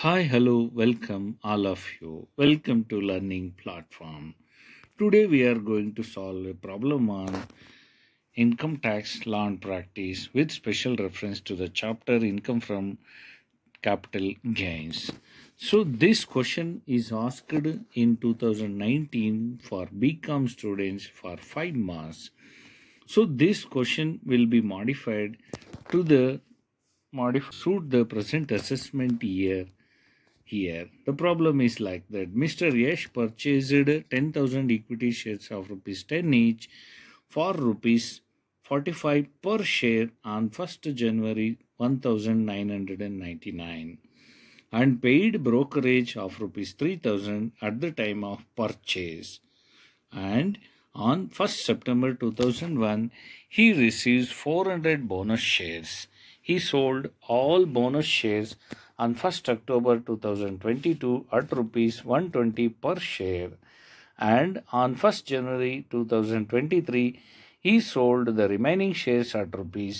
Hi, hello, welcome all of you. Welcome to Learning Platform. Today we are going to solve a problem on income tax law and practice with special reference to the chapter income from capital gains. So this question is asked in 2019 for BCom students for 5 months. So this question will be modified to the modify suit the present assessment year here. The problem is like that Mr. Yesh purchased 10,000 equity shares of rupees 10 each for rupees 45 per share on 1st January 1999 and paid brokerage of rupees 3000 at the time of purchase and on 1st September 2001 he receives 400 bonus shares he sold all bonus shares on 1st October 2022 at rupees 120 per share and on 1st January 2023 he sold the remaining shares at rupees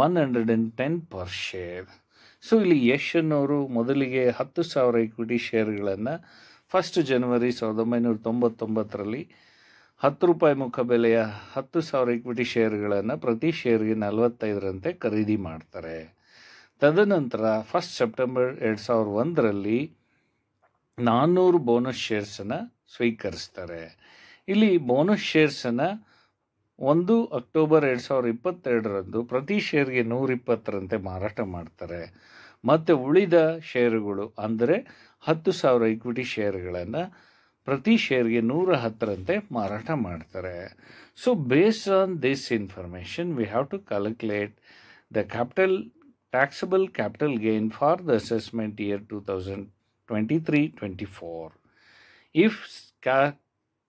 110 per share so ಇಲ್ಲಿ ಯಶ್ ಅನ್ನೋರು ಮೊದಲಿಗೆ ಹತ್ತು ಸಾವಿರ equity ಶೇರ್ಗಳನ್ನು first ಜನವರಿ ಸಾವಿರದ ಒಂಬೈನೂರ ತೊಂಬತ್ತೊಂಬತ್ತರಲ್ಲಿ ಹತ್ತು ರೂಪಾಯಿ ಮುಖ ಬೆಲೆಯ ಹತ್ತು ಸಾವಿರ ಇಕ್ವಿಟಿ ಶೇರ್ಗಳನ್ನು ಪ್ರತಿ ಶೇರ್ಗೆ ನಲವತ್ತೈದರಂತೆ ಖರೀದಿ ಮಾಡ್ತಾರೆ ತದನಂತರ ಫಸ್ಟ್ ಸೆಪ್ಟೆಂಬರ್ ಎರಡು ಸಾವಿರದ ಒಂದರಲ್ಲಿ ನಾನ್ನೂರು ಬೋನಸ್ ಶೇರ್ಸನ್ನು ಸ್ವೀಕರಿಸ್ತಾರೆ ಇಲ್ಲಿ ಬೋನಸ್ ಶೇರ್ಸನ್ನು ಒಂದು ಅಕ್ಟೋಬರ್ ಎರಡು ಸಾವಿರದ ಇಪ್ಪತ್ತೆರಡರಂದು ಪ್ರತಿ ಶೇರ್ಗೆ ನೂರಿಪ್ಪತ್ತರಂತೆ ಮಾರಾಟ ಮಾಡ್ತಾರೆ ಮತ್ತು ಉಳಿದ ಶೇರುಗಳು ಅಂದರೆ ಹತ್ತು ಸಾವಿರ ಇಕ್ವಿಟಿ ಶೇರುಗಳನ್ನು ಪ್ರತಿ ಶೇರ್ಗೆ ನೂರ ಹತ್ತರಂತೆ ಮಾರಾಟ ಮಾಡ್ತಾರೆ so based on this information we have to calculate the capital taxable capital gain for the assessment year 2023-24. If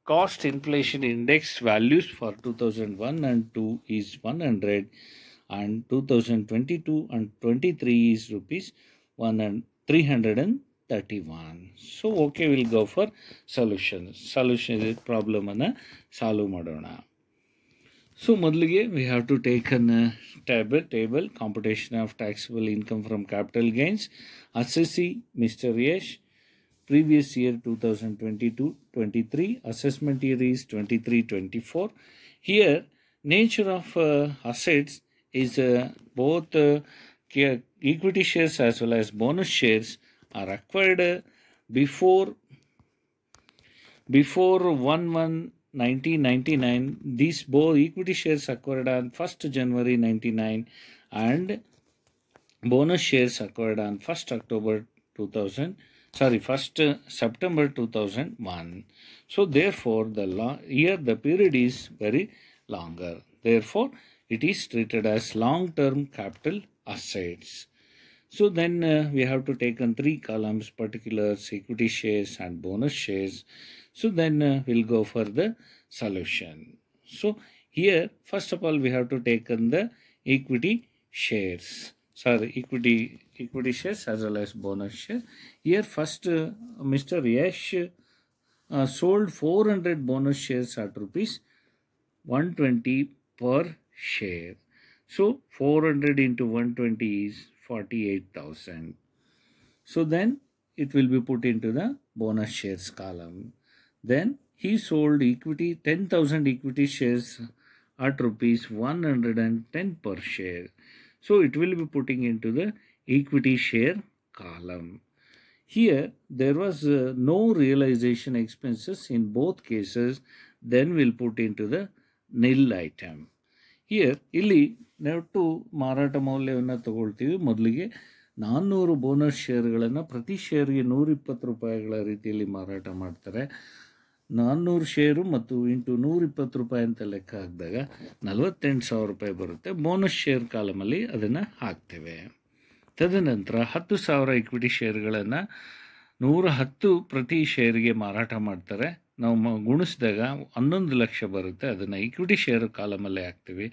cost inflation index values for 2001 and 2 is 100 and 2022 and 23 is rupees 1 and 331. So, okay, we'll go for solution. Solution is problem. Solve madona. So we have to take an uh, table, table computation of taxable income from capital gains. Assessee Mr. Yesh, previous year 2022-23, assessment year is 23-24. Here nature of uh, assets is uh, both uh, equity shares as well as bonus shares are acquired uh, before before 1 1 1999 these both equity shares acquired on 1st january 99 and bonus shares acquired on 1st october 2000 sorry 1st uh, september 2001 so therefore the year the period is very longer therefore it is treated as long term capital assets so then uh, we have to take on three columns particulars equity shares and bonus shares so then uh, we'll go for the solution. So here, first of all, we have to take on the equity shares. Sorry, equity equity shares as well as bonus share. Here first, uh, Mr. Yash uh, sold 400 bonus shares at rupees 120 per share. So 400 into 120 is 48,000. So then it will be put into the bonus shares column. Then he sold equity 10,000 equity shares at rupees 110 per share. So it will be putting into the equity share column. Here there was uh, no realization expenses in both cases. Then we'll put into the nil item. Here, here ಇಲ್ಲಿ net ಮಾರಾಟ Togolti, ತಗೊಳ್ತೀವಿ Nanur bonus share Galena, Prati share ನೂರಿಪ್ಪತ್ತು ರೂಪಾಯಿಗಳ ರೀತಿಯಲ್ಲಿ Marata Martre. ನಾನ್ನೂರು share ಮತ್ತು into ನೂರ ಇಪ್ಪತ್ತು ರೂಪಾಯಿ ಅಂತ ಲೆಕ್ಕ ಹಾಕಿದಾಗ ನಲವತ್ತೆಂಟು ಸಾವಿರ ರೂಪಾಯಿ ಬರುತ್ತೆ ಬೋನಸ್ ಶೇರ್ ಕಾಲಮಲ್ಲಿ ಅದನ್ನು ಹಾಕ್ತೇವೆ ತದನಂತರ ಹತ್ತು ಸಾವಿರ ಇಕ್ವಿಟಿ ಶೇರ್ಗಳನ್ನು ನೂರ ಹತ್ತು ಪ್ರತಿ ಶೇರಿಗೆ ಮಾರಾಟ ಮಾಡ್ತಾರೆ ನಾವು ಮ ಗುಣಿಸಿದಾಗ ಹನ್ನೊಂದು ಲಕ್ಷ ಬರುತ್ತೆ ಅದನ್ನು ಈಕ್ವಿಟಿ ಶೇರು ಕಾಲಮಲ್ಲೇ ಹಾಕ್ತೀವಿ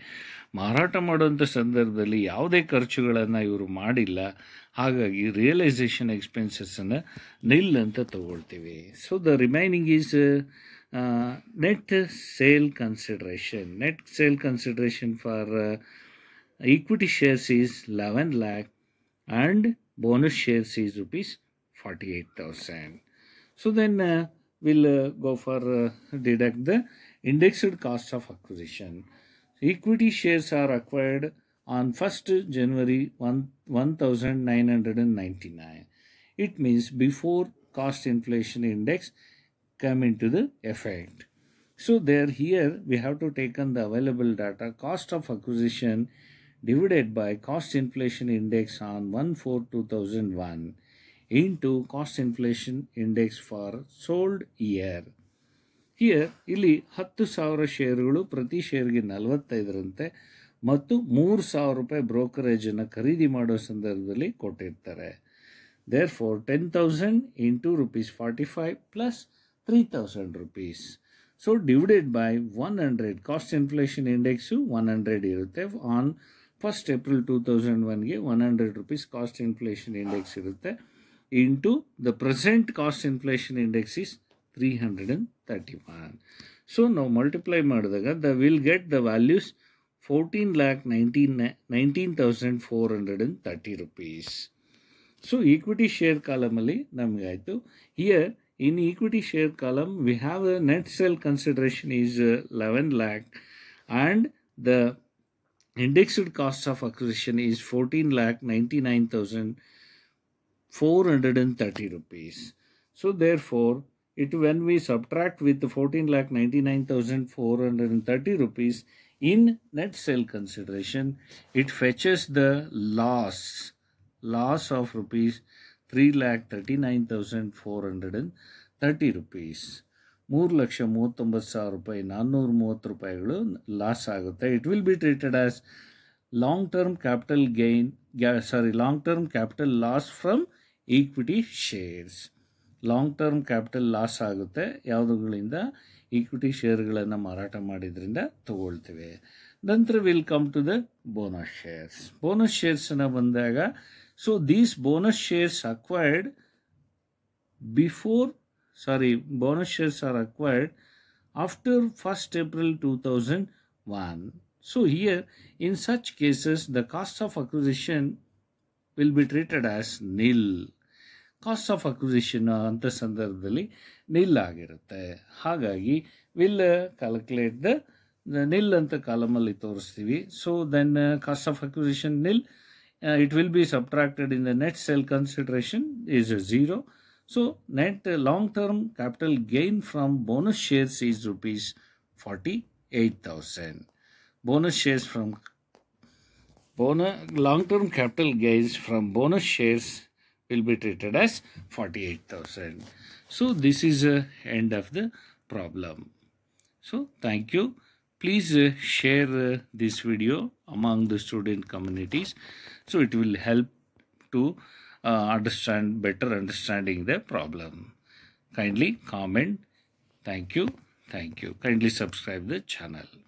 ಮಾರಾಟ ಮಾಡುವಂಥ ಸಂದರ್ಭದಲ್ಲಿ ಯಾವುದೇ ಖರ್ಚುಗಳನ್ನು ಇವರು ಮಾಡಿಲ್ಲ ಹಾಗಾಗಿ ರಿಯಲೈಸೇಷನ್ ಎಕ್ಸ್ಪೆನ್ಸಸ್ಸನ್ನು ನಿಲ್ ಅಂತ ತಗೊಳ್ತೀವಿ so the remaining is net sale consideration net sale consideration for equity shares is eleven lakh and bonus shares is rupees forty eight thousand so then will uh, go for uh, deduct the indexed cost of acquisition. Equity shares are acquired on 1st January 1, 1999. It means before cost inflation index come into the effect. So there here we have to take on the available data cost of acquisition divided by cost inflation index on 1 4 2001 into cost inflation index for sold year here ಇಲ್ಲಿ ಹತ್ತು ಸಾವಿರ ಶೇರುಗಳು ಪ್ರತಿ ಶೇರ್ಗೆ ನಲವತ್ತೈದರಂತೆ ಮತ್ತು ಮೂರು ಸಾವಿರ ರೂಪಾಯಿ ಬ್ರೋಕರೇಜನ್ನು ಖರೀದಿ ಮಾಡೋ ಸಂದರ್ಭದಲ್ಲಿ ಕೊಟ್ಟಿರ್ತಾರೆ there four ten thousand into rupees forty five plus three thousand rupees so divided by one hundred cost inflation index one hundred ಇರುತ್ತೆ on first April two thousand ಒನ್ಗೆ one hundred rupees cost inflation index ಇರುತ್ತೆ into the present cost inflation index is 331. So now multiply madadaga, the we'll get the values 14 lakh 19,430 19, rupees. So equity share column namgai to here in equity share column we have a net sale consideration is uh, 11 lakh and the indexed cost of acquisition is 14 lakh 99,000 430 rupees. So therefore, it when we subtract with fourteen lakh ninety nine thousand four hundred and thirty rupees in net sale consideration, it fetches the loss, loss of rupees 3,39,430 rupees. 3 lakhs 39 rupees 430 rupees loss agutte it will be treated as long term capital gain sorry long term capital loss from equity shares long term capital loss ಆಗುತ್ತೆ ಯಾವುದುಗಳಿಂದ equity ಶೇರ್ಗಳನ್ನು ಮಾರಾಟ ಮಾಡಿದ್ರಿಂದ ತಗೊಳ್ತೇವೆ ನಂತರ will come to the bonus shares bonus ಶೇರ್ಸನ್ನು ಬಂದಾಗ so these bonus shares acquired before sorry bonus shares are acquired after first April two thousand one so here in such cases the cost of acquisition will be treated as nil cost of acquisition ಅಂಥ ಸಂದರ್ಭದಲ್ಲಿ ನಿಲ್ ಆಗಿರುತ್ತೆ ಹಾಗಾಗಿ will calculate the ನಿಲ್ ಅಂತ ಕಾಲಮಲ್ಲಿ ತೋರಿಸ್ತೀವಿ so then cost of acquisition nil it will be subtracted in the net sell consideration is zero so net long term capital gain from bonus shares is rupees forty eight thousand bonus shares from ಬೋನ long term capital gains from bonus shares will be treated as 48,000. So this is uh, end of the problem. So thank you. Please uh, share uh, this video among the student communities. So it will help to uh, understand better understanding the problem. Kindly comment. Thank you. Thank you. Kindly subscribe the channel.